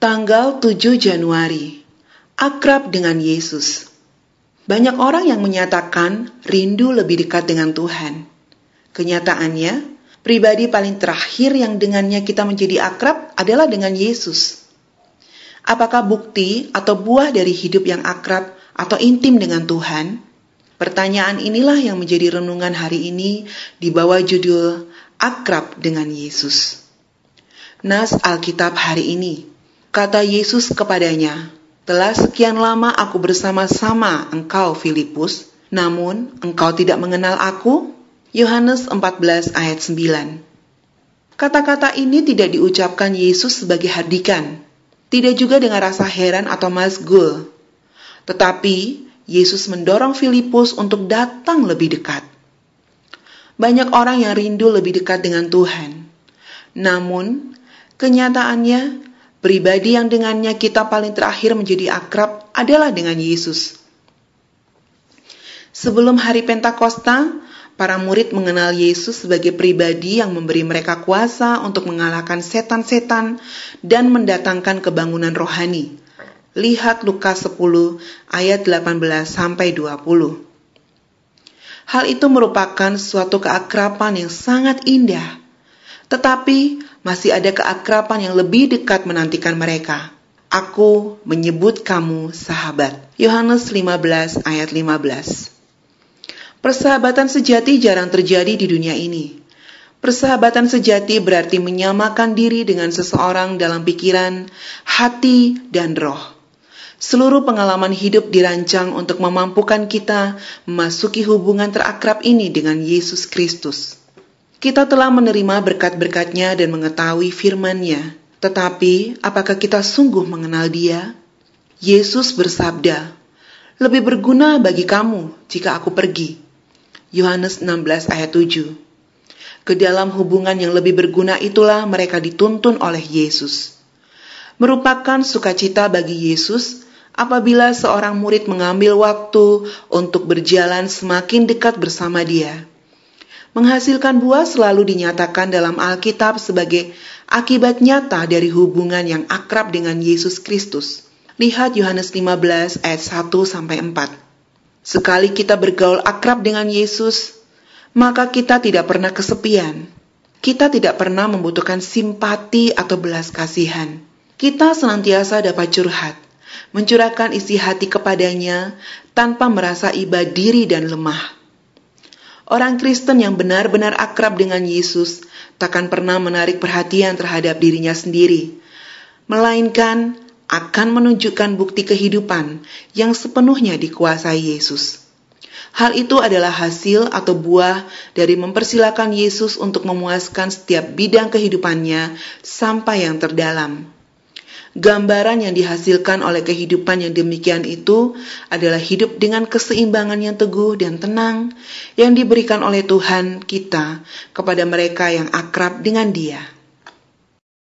Tanggal 7 Januari, akrab dengan Yesus. Banyak orang yang menyatakan rindu lebih dekat dengan Tuhan. Kenyataannya, pribadi paling terakhir yang dengannya kita menjadi akrab adalah dengan Yesus. Apakah bukti atau buah dari hidup yang akrab atau intim dengan Tuhan? Pertanyaan inilah yang menjadi renungan hari ini di bawah judul Akrab dengan Yesus. Nas Alkitab hari ini Kata Yesus kepadanya, "Telah sekian lama aku bersama-sama engkau Filipus, namun engkau tidak mengenal aku?" Yohanes 14 ayat 9. Kata-kata ini tidak diucapkan Yesus sebagai hardikan, tidak juga dengan rasa heran atau masgul. Tetapi Yesus mendorong Filipus untuk datang lebih dekat. Banyak orang yang rindu lebih dekat dengan Tuhan. Namun, kenyataannya Pribadi yang dengannya kita paling terakhir menjadi akrab adalah dengan Yesus. Sebelum hari Pentakosta, para murid mengenal Yesus sebagai pribadi yang memberi mereka kuasa untuk mengalahkan setan-setan dan mendatangkan kebangunan rohani. Lihat Lukas 10 ayat 18 sampai 20. Hal itu merupakan suatu keakraban yang sangat indah tetapi masih ada keakraban yang lebih dekat menantikan mereka. Aku menyebut kamu sahabat. Yohanes 15 ayat 15. Persahabatan sejati jarang terjadi di dunia ini. Persahabatan sejati berarti menyamakan diri dengan seseorang dalam pikiran, hati, dan roh. Seluruh pengalaman hidup dirancang untuk memampukan kita memasuki hubungan terakrab ini dengan Yesus Kristus. Kita telah menerima berkat-berkatnya dan mengetahui firman-Nya. Tetapi, apakah kita sungguh mengenal Dia? Yesus bersabda, "Lebih berguna bagi kamu jika aku pergi." Yohanes 16 ayat 7. Ke dalam hubungan yang lebih berguna itulah mereka dituntun oleh Yesus. Merupakan sukacita bagi Yesus apabila seorang murid mengambil waktu untuk berjalan semakin dekat bersama Dia. Menghasilkan buah selalu dinyatakan dalam Alkitab sebagai akibat nyata dari hubungan yang akrab dengan Yesus Kristus. Lihat Yohanes 15 ayat 1 sampai 4. Sekali kita bergaul akrab dengan Yesus, maka kita tidak pernah kesepian. Kita tidak pernah membutuhkan simpati atau belas kasihan. Kita senantiasa dapat curhat, mencurahkan isi hati kepadanya tanpa merasa iba diri dan lemah. Orang Kristen yang benar-benar akrab dengan Yesus takkan pernah menarik perhatian terhadap dirinya sendiri, melainkan akan menunjukkan bukti kehidupan yang sepenuhnya dikuasai Yesus. Hal itu adalah hasil atau buah dari mempersilahkan Yesus untuk memuaskan setiap bidang kehidupannya sampai yang terdalam. Gambaran yang dihasilkan oleh kehidupan yang demikian itu adalah hidup dengan keseimbangan yang teguh dan tenang yang diberikan oleh Tuhan kita kepada mereka yang akrab dengan Dia.